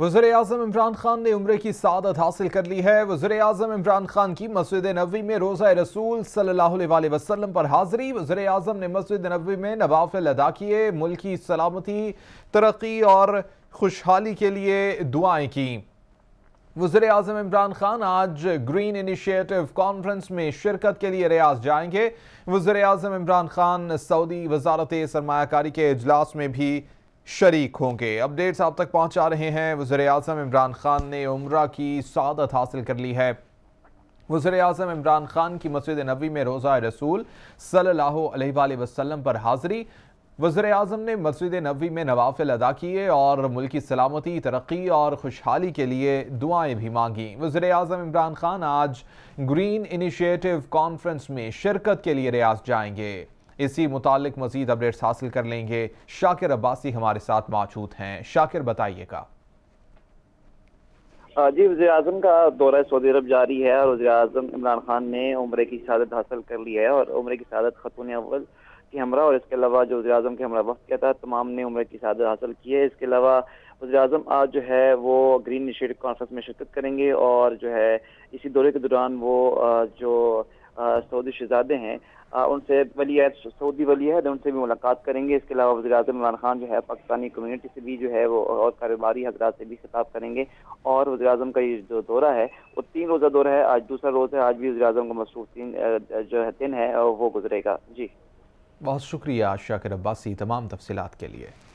वजर अजम इमरान खान ने उम्र की सदत हासिल कर ली है वजर अजम इमरान खान की मस्जिद नबी में रोज़ा रसूल सल्ला वसलम पर हाजिरी वजर अजम ने मस्जिद नबी में नवाफिल अदा किए मुल्क की सलामती तरक्की और खुशहाली के लिए दुआएँ की वजर अजम इमरान खान आज ग्रीन इनिशिएटिव कॉन्फ्रेंस में शिरकत के लिए रियाज जाएंगे वजर अजम इमरान खान सऊदी वजारत सरमाकारी के अजलास में भी शरीक होंगे अपडेट्स आप तक पहुंचा रहे हैं वज़र अजम इमरान ख़ान ने उम्र की सदत हासिल कर ली है वजर अजम इमरान ख़ान की मस्जिद नबी में रोज़ा रसूल सल्ला वसलम पर हाज़री वजर अजम ने मस्जिद नबी में नवाफिल अदा किए और मुल्क की सलामती तरक्की और खुशहाली के लिए दुआएं भी मांगी वजर अजम इमरान खान आज ग्रीन इनिशिएटिव कॉन्फ्रेंस में शिरकत के लिए रियाज जाएंगे इसी मुतल मजीद अपडेट्स हासिल कर लेंगे शाकिर अब्बासी हमारे साथ मौजूद हैं शाकिर बताइएगा हाँ जी वजी अजम का दौरा सऊदी अरब जारी है और वजी अजम इमरान खान ने उम्र की शहादत हासिल कर ली है और उम्र की शहादत खतून अव्वल की हमरा और इसके अलावा जो वजी अजम के हमरा वक्त किया था तमाम ने उम्र की शहादत हासिल की है इसके अलावा वजी अजम आज जो है वो ग्रीन इनिशिएटिव कॉन्फ्रेंस में शिरकत करेंगे और जो है इसी दौरे के दौरान वो जो सऊदी शहजादे हैं उनसे वली सऊदी वली है तो उनसे भी मुलाकात करेंगे इसके अलावा वजी अजम इमरान खान जो है पाकिस्तानी कम्यूनिटी से भी जो है वो और कारोबारी हजरात से भी खिताब करेंगे और वजी अजम का ये जो दौरा है वो तीन रोज़ा दौरा है आज दूसरा रोज़ है आज भी वजी अजम का मसरूफ तीन जो है दिन है वो गुजरेगा जी बहुत शुक्रिया शाकिर अब्बासी तमाम तफसीत के लिए